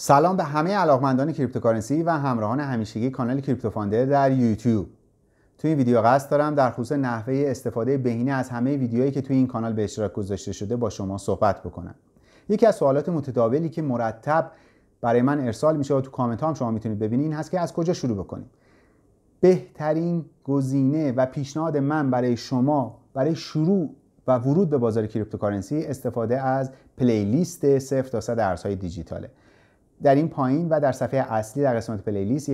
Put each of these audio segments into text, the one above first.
سلام به همه علاقمندان کریپتوکارنسی و همراهان همیشگی کانال کریپتو فاندر در یوتیوب تو این ویدیو قصد دارم در خصوص نحوه استفاده بهینه از همه ویدیوهایی که توی این کانال به اشتراک گذاشته شده با شما صحبت بکنم یکی از سوالات متداولی که مرتب برای من ارسال میشه و تو کامنت هم شما میتونید ببینید این هست که از کجا شروع بکنیم بهترین گزینه و پیشنهاد من برای شما برای شروع و ورود به بازار کریپتوکارنسی استفاده از پلیلیست 0 تا 100 ارزهای دیجیتاله در این پایین و در صفحه اصلی در قسمت پلیلیست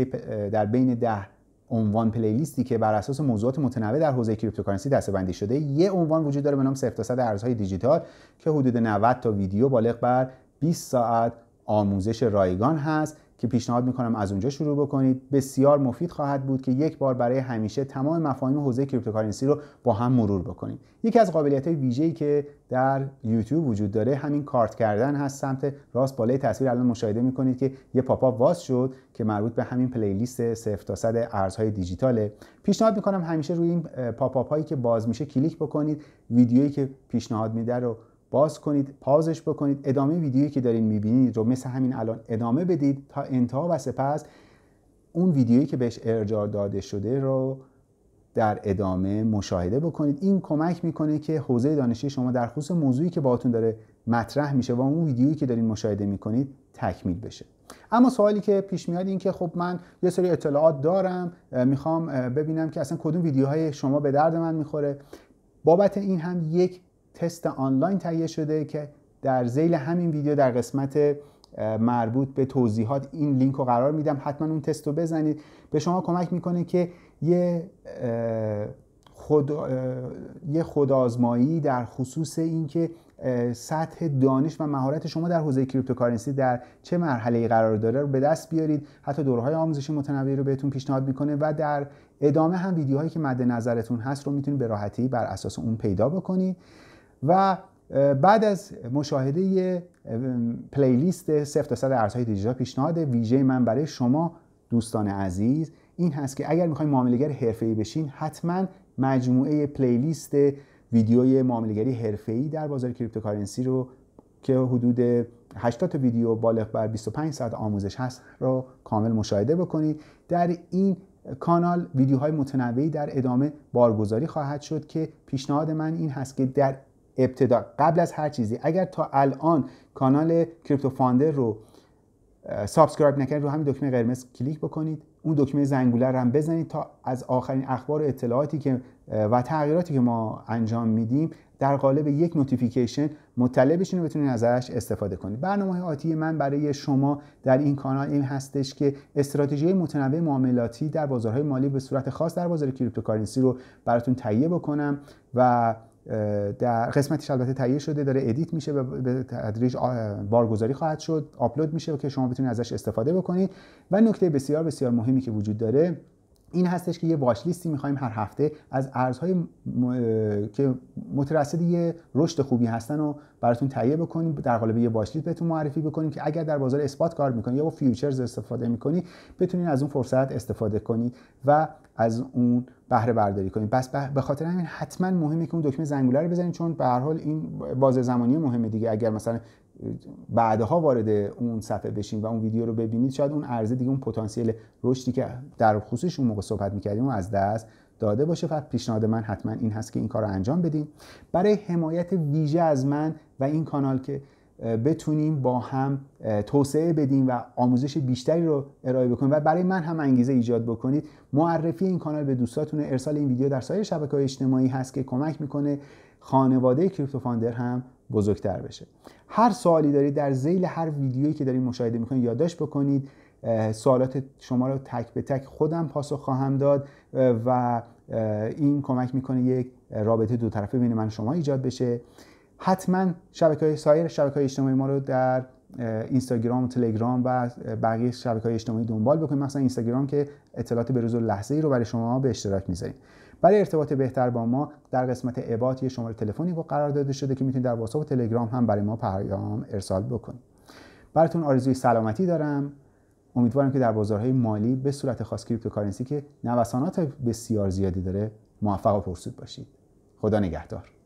در بین ده عنوان پلیلیستی که بر اساس موضوعات متنوع در حوزه کریپتوکارنسی بندی شده یه عنوان وجود داره به نام صفر تا صد ارزهای دیجیتال که حدود 90 تا ویدیو بالغ بر 20 ساعت آموزش رایگان هست که پیشنهاد میکنم از اونجا شروع بکنید بسیار مفید خواهد بود که یک بار برای همیشه تمام مفاهیم حوزه کریپتوکارنسی رو با هم مرور بکنید یکی از قابلیت های ویژه‌ای که در یوتیوب وجود داره همین کارت کردن هست سمت راست بالای تصویر الان مشاهده میکنید که یه پاپا واز شد که مربوط به همین پلیلیست 0 تا 100 ارزهای دیجیتاله پیشنهاد میکنم همیشه روی این پاپ هایی که باز میشه کلیک بکنید ویدیویی که پیشنهاد میده رو باز کنید پازش بکنید ادامه ویدیویی که دارین میبینید رو مثل همین الان ادامه بدید تا انتها و سپس اون ویدیویی که بهش ارجاع داده شده رو در ادامه مشاهده بکنید این کمک میکنه که حوزه دانشی شما در خصوص موضوعی که باهاتون داره مطرح میشه و اون ویدیویی که دارین مشاهده میکنید تکمیل بشه اما سوالی که پیش میاد این که خب من یه سری اطلاعات دارم میخوام ببینم که اصلا کدوم ویدیوهای شما به درد من میخوره بابت این هم یک تست آنلاین تهیه شده که در زیل همین ویدیو در قسمت مربوط به توضیحات این لینک رو قرار میدم حتما اون تست رو بزنید به شما کمک میکنه که یه خود یه خودآزمایی در خصوص اینکه سطح دانش و مهارت شما در حوزه کریپتوکارنسی در چه مرحله قرار داره رو به دست بیارید حتی دورهای آموزشی متنوعی رو بهتون پیشنهاد میکنه و در ادامه هم ویدیوهایی که مد نظرتون هست رو میتونید به راحتی بر اساس اون پیدا بکنید و بعد از مشاهده پلیلیست 0 تا ارزهای دیجیتال پیشنهاد ویژه من برای شما دوستان عزیز این هست که اگر میخواین معاملهگر حرفه‌ای بشین حتما مجموعه پلیلیست ویدیوی معاملهگری حرفه‌ای در بازار کریپتوکارنسی رو که حدود 80 تا ویدیو بالغ بر 25 ساعت آموزش هست رو کامل مشاهده بکنید در این کانال ویدیوهای متنوعی در ادامه بارگذاری خواهد شد که پیشنهاد من این هست که در ابتدا قبل از هر چیزی اگر تا الان کانال کریپتو فاندر رو سابسکرایب نکردید رو همین دکمه قرمز کلیک بکنید اون دکمه زنگوله رو هم بزنید تا از آخرین اخبار و اطلاعاتی که و تغییراتی که ما انجام میدیم در قالب یک نوتیفیکیشن مطلع بشین و بتونید ازش استفاده کنید برنامه آتی من برای شما در این کانال این هستش که استراتژی متنوع معاملاتی در بازارهای مالی به صورت خاص در بازار کریپتوکارنسی رو براتون تهیه بکنم و در قسمتش البته تهیه شده داره ادیت میشه و به تدریج بارگذاری خواهد شد آپلود میشه و که شما بتونید ازش استفاده بکنید و نکته بسیار بسیار مهمی که وجود داره این هستش که یه واچ لیستی میخوایم هر هفته از ارزهای که مترصد یه رشد خوبی هستن و براتون تهیه بکنیم در قالب یه واچ لیست بهتون معرفی بکنیم که اگر در بازار اثبات کار میکنید یا با فیوچرز استفاده میکنید بتونین از اون فرصت استفاده کنید و از اون بهره برداری کنید پس به خاطر همین حتما مهمه که اون دکمه زنگوله رو بزنید چون به هر حال این بازه زمانی مهمه دیگه اگر مثلا بعدها وارد اون صفحه بشین و اون ویدیو رو ببینید شاید اون ارزه دیگه اون پتانسیل رشدی که در خصوصش اون موقع صحبت میکردیم از دست داده باشه و پیشنهاد من حتما این هست که این کار رو انجام بدیم برای حمایت ویژه از من و این کانال که بتونیم با هم توسعه بدیم و آموزش بیشتری رو ارائه بکنیم و برای من هم انگیزه ایجاد بکنید معرفی این کانال به دوستاتون ارسال این ویدیو در سایر شبکه‌های اجتماعی هست که کمک میکنه خانواده کریپتو فاندر هم بزرگتر بشه هر سوالی دارید در زیل هر ویدیویی که دارید مشاهده میکنید یادداشت بکنید سوالات شما رو تک به تک خودم پاسخ خواهم داد و این کمک میکنه یک رابطه دو طرفه بین من و شما ایجاد بشه حتما شبکه های سایر شبکه های اجتماعی ما رو در اینستاگرام و تلگرام و بقیه شبکه های اجتماعی دنبال بکنید مثلا اینستاگرام که اطلاعات به روز و لحظه ای رو برای شما به اشتراک میذاریم برای ارتباط بهتر با ما در قسمت عبات یه شماره تلفنی قرار داده شده که میتونید در واتساپ و تلگرام هم برای ما پیام ارسال بکنید براتون آرزوی سلامتی دارم امیدوارم که در بازارهای مالی به صورت خاص کریپتوکارنسی که نوسانات بسیار زیادی داره موفق و پرسود باشید خدا نگهدار